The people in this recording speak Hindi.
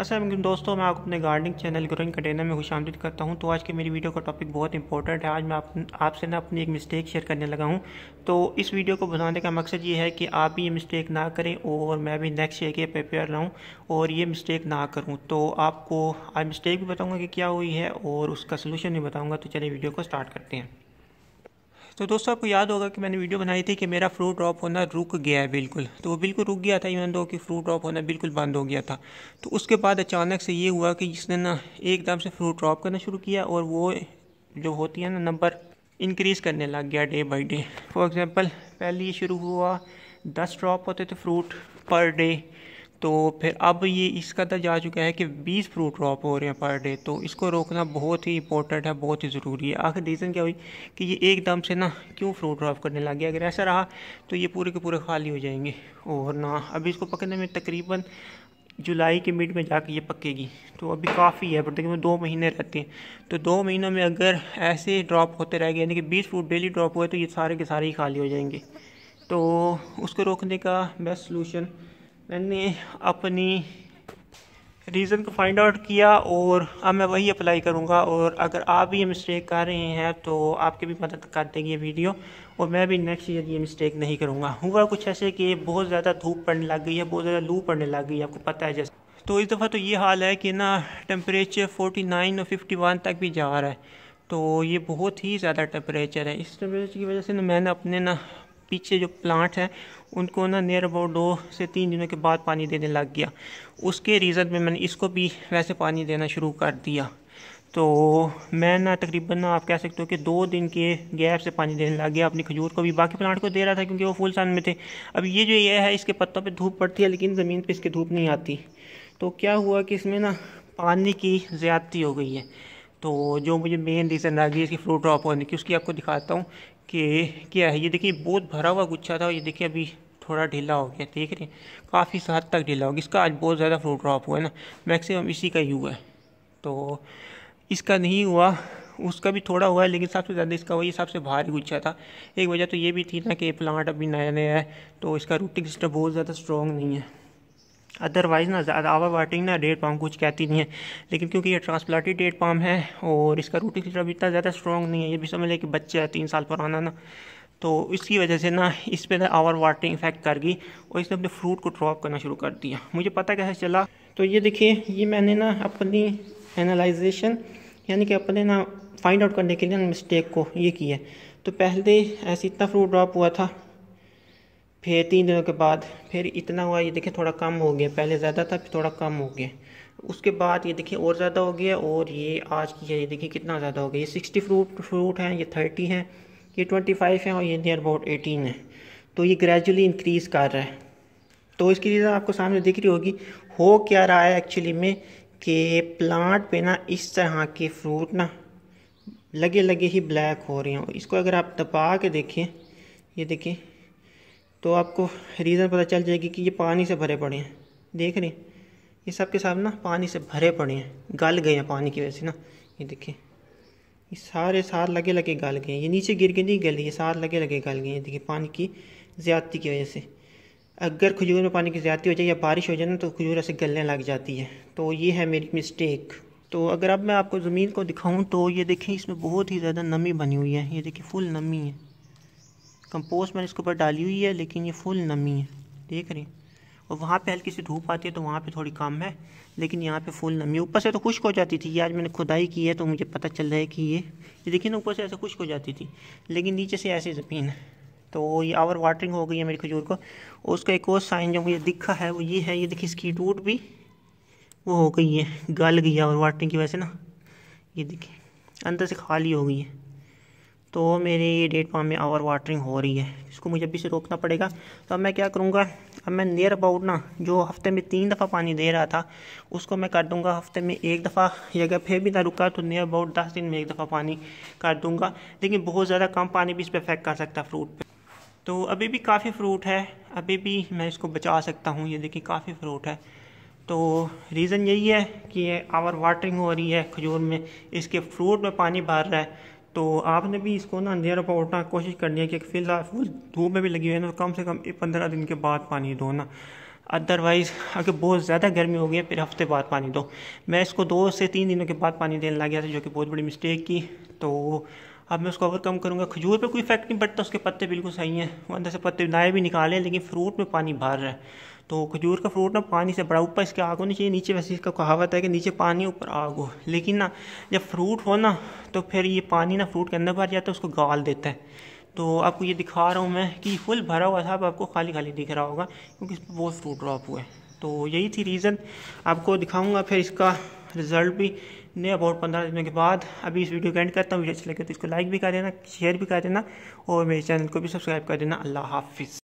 असलम दोस्तों मैं आपको अपने गार्डनिंग चैनल ग्रोइंग कंटेनर में खुशाम करता हूं तो आज के मेरी वीडियो का टॉपिक बहुत इंपॉर्टेंट है आज मैं आप आपसे ना अपनी एक मिस्टेक शेयर करने लगा हूं तो इस वीडियो को बनाने का मकसद ये है कि आप भी ये मिस्टेक ना करें और मैं भी नेक्स्ट ईयर के प्रिपेयर रहूँ और ये मिस्टेक ना करूँ तो आपको आज मिस्टेक भी बताऊँगा कि क्या हुई है और उसका सोलूशन भी बताऊँगा तो चलिए वीडियो को स्टार्ट करते हैं तो दोस्तों आपको याद होगा कि मैंने वीडियो बनाई थी कि मेरा फ्रूट ड्रॉप होना रुक गया है बिल्कुल तो वो बिल्कुल रुक गया था इवन दो कि फ्रूट ड्रॉप होना बिल्कुल बंद हो गया था तो उसके बाद अचानक से ये हुआ कि जिसने ना एकदम से फ्रूट ड्रॉप करना शुरू किया और वो जो होती है ना नंबर इंक्रीज़ करने लग गया day by day for example पहले ये शुरू हुआ दस ड्रॉप होते थे फ्रूट पर डे तो फिर अब ये इस कदर तो जा चुका है कि 20 फ्रूट ड्रॉप हो रहे हैं पर डे तो इसको रोकना बहुत ही इंपॉर्टेंट है बहुत ही ज़रूरी है आखिर रीज़न क्या हुई कि ये एकदम से ना क्यों फ्रूट ड्रॉप करने लग गया अगर ऐसा रहा तो ये पूरे के पूरे खाली हो जाएंगे और ना अभी इसको पकड़ने में तकरीबन जुलाई के मिड में जाके ये पकेगी तो अभी काफ़ी है पर देखिए दो महीने रहते हैं तो दो महीनों में अगर ऐसे ड्रॉप होते रह गए यानी कि बीस फ्रूट डेली ड्रॉप हुए तो ये सारे के सारे ही खाली हो जाएंगे तो उसको रोकने का बेस्ट सोलूशन मैंने अपनी रीज़न को फाइंड आउट किया और अब मैं वही अप्लाई करूँगा और अगर आप भी ये मिस्टेक कर रहे हैं तो आपकी भी मदद कर देगी ये वीडियो और मैं भी नेक्स्ट ईयर ये मिस्टेक नहीं करूँगा हुआ कुछ ऐसे कि बहुत ज़्यादा धूप पड़ने लग गई है बहुत ज़्यादा लू पड़ने लग गई है आपको पता है जैसे तो इस दफ़ा तो ये हाल है कि ना टेम्परेचर नाइन और वन तक भी जा रहा है तो ये बहुत ही ज़्यादा टेम्परेचर है इस टेम्परेचर की वजह से ना मैंने अपने ना पीछे जो प्लांट हैं उनको ना नियर अबाउट दो से तीन दिनों के बाद पानी देने लग गया उसके रीज़न में मैंने इसको भी वैसे पानी देना शुरू कर दिया तो मैं ना तकरीबन ना आप कह सकते हो कि दो दिन के गैप से पानी देने लग गया अपनी खजूर को भी बाकी प्लांट को दे रहा था क्योंकि वो फुल सन में थे अब ये जो ये है इसके पत्तों पे धूप पड़ती है लेकिन ज़मीन पे इसकी धूप नहीं आती तो क्या हुआ कि इसमें ना पानी की ज़्यादती हो गई है तो जो मुझे मेन रीज़न लगी इसकी फ्रूट ड्रॉप होने की उसकी आपको दिखाता हूँ कि क्या है ये देखिए बहुत भरा हुआ गुच्छा था और ये देखिए अभी थोड़ा ढीला हो गया देख रहे हैं काफ़ी हद तक ढीला हो गया इसका आज बहुत ज़्यादा फ्रूट ड्रॉप हुआ है ना मैक्सिमम इसी का ही हुआ है तो इसका नहीं हुआ उसका भी थोड़ा हुआ है लेकिन सबसे ज़्यादा इसका वही सबसे भारी गुच्छा था एक वजह तो ये भी थी ना कि प्लांट अभी नया नया है तो इसका रूटिंग सिस्टम बहुत ज़्यादा स्ट्रॉन्ग नहीं है अदरवाइज़ ना आवा वाटिंग ना डेट पाम कुछ कहती नहीं है लेकिन क्योंकि ये ट्रांसप्लांटेड डेट पाम है और इसका रूट स्ट्रब इतना ज़्यादा स्ट्रॉन्ग नहीं है ये भी समझ लें कि बच्चे है तीन साल पुराना ना तो इसकी वजह से ना इस पर आवर वाटरिंग इफेक्ट कर गई और इसने अपने फ्रूट को ड्रॉप करना शुरू कर दिया मुझे पता कैसे चला तो ये देखिए ये मैंने ना अपनी एनालाइजेशन यानी कि अपने ना फाइंड आउट करने के लिए मिस्टेक को ये किया तो पहले ऐसे इतना फ्रूट ड्रॉप हुआ था फिर तीन दिनों के बाद फिर इतना हुआ ये देखिए थोड़ा कम हो गया पहले ज़्यादा था फिर थोड़ा कम हो गया उसके बाद ये देखिए और ज़्यादा हो गया और ये आज की है ये देखिए कितना ज़्यादा हो गया ये सिक्सटी फ्रूट फ्रूट हैं ये थर्टी हैं ये ट्वेंटी फाइव हैं और ये नियर अबाउट एटीन है तो ये ग्रेजुअली इंक्रीज़ कर रहा है तो इसकी रीज़न आपको सामने दिख रही होगी हो क्या रहा है एक्चुअली में कि प्लांट पे ना इस तरह के फ्रूट ना लगे लगे ही ब्लैक हो रहे हैं इसको अगर आप दबा के देखें ये देखें तो आपको रीज़न पता चल जाएगी कि ये पानी से भरे पड़े हैं देख रहे हैं ये सब के साथ ना पानी से भरे पड़े हैं गल गए हैं पानी की वजह से ना ये देखिए ये सारे सार लगे लगे गल गए ये नीचे गिर के नहीं गल ये सार लगे लगे गल गए देखिए पानी की ज़्यादती की वजह से अगर खजूर में पानी की ज़्यादती हो जाए या बारिश हो जाए ना तो खजूर ऐसे गलने लग जाती है तो ये है मेरी मिस्टेक तो अगर अब मैं आपको ज़मीन को दिखाऊं तो ये देखें इसमें बहुत ही ज़्यादा नमी बनी हुई है ये देखिए फुल नमी है कंपोस्ट मैंने इसके ऊपर डाली हुई है लेकिन ये फुल नमी है देख रहे हैं और वहाँ पे हल्की सी धूप आती है तो वहाँ पे थोड़ी कम है लेकिन यहाँ पे फुल नमी ऊपर से तो खुश्क हो जाती थी ये आज मैंने खुदाई की है तो मुझे पता चल रहा है कि ये ये देखिए ना ऊपर से ऐसे खुश्क हो जाती थी लेकिन नीचे से ऐसी ज़मीन है तो ये आवर वाटरिंग हो गई है मेरी खजूर को और उसका एक और साइन जो मुझे दिखा है वो ये है ये देखिए इसकी टूट भी वो हो गई है गल गई है आवर वाटरिंग की वजह से ना ये देखिए अंदर से खाली हो गई है तो मेरे ये डेट फार्म में ओवर वाटरिंग हो रही है इसको मुझे अभी से रोकना पड़ेगा तो अब मैं क्या करूँगा अब मैं नियर अबाउट ना जो हफ्ते में तीन दफ़ा पानी दे रहा था उसको मैं काट दूँगा हफ्ते में एक दफ़ा या अगर फिर भी ना रुका तो नियर अबाउट दस दिन में एक दफ़ा पानी काट दूँगा लेकिन बहुत ज़्यादा कम पानी भी इस पर अफेक्ट कर सकता है फ्रूट पर तो अभी भी काफ़ी फ्रूट है अभी भी मैं इसको बचा सकता हूँ ये देखिए काफ़ी फ्रूट है तो रीज़न यही है कि ये आवर वाटरिंग हो रही है खजूर में इसके फ्रूट में पानी भर रहा है तो आपने भी इसको ना नियर पर उठना कोशिश करनी है कि फिलहाल वो धूप में भी लगी हुई है ना तो कम से कम पंद्रह दिन के बाद पानी दो ना अदरवाइज़ अगर बहुत ज़्यादा गर्मी हो गई है फिर हफ्ते बाद पानी दो मैं इसको दो से तीन दिनों के बाद पानी देने लग गया था जो कि बहुत बड़ी मिस्टेक की तो अब मैं उसको ओवरकम करूँगा खजूर पर कोई इफेक्ट नहीं पड़ता उसके पत्ते बिल्कुल सही हैं वो अंदर से पत्ते नाए भी निकाले लेकिन फ्रूट में पानी भर रहा है तो खजूर का फ्रूट ना पानी से बड़ा ऊपर इसके आग होनी चाहिए नीचे वैसे इसका कहावत है कि नीचे पानी ऊपर आग हो लेकिन ना जब फ्रूट हो ना तो फिर ये पानी ना फ्रूट के अंदर भर जाता है उसको गाल देता है तो आपको ये दिखा रहा हूँ मैं कि फुल भरा हुआ था अब आपको खाली खाली दिख रहा होगा क्योंकि इस पर बहुत फ्रूट ड्रॉप हुआ है तो यही थी रीज़न आपको दिखाऊँगा फिर इसका रिज़ल्ट भी ने अबाउट पंद्रह दिनों के बाद अभी इस वीडियो को एंड करता हूँ वीडियो अच्छी लगे तो इसको लाइक भी कर देना शेयर भी कर देना और मेरे चैनल को भी सब्सक्राइब कर देना अल्लाह हाफिज़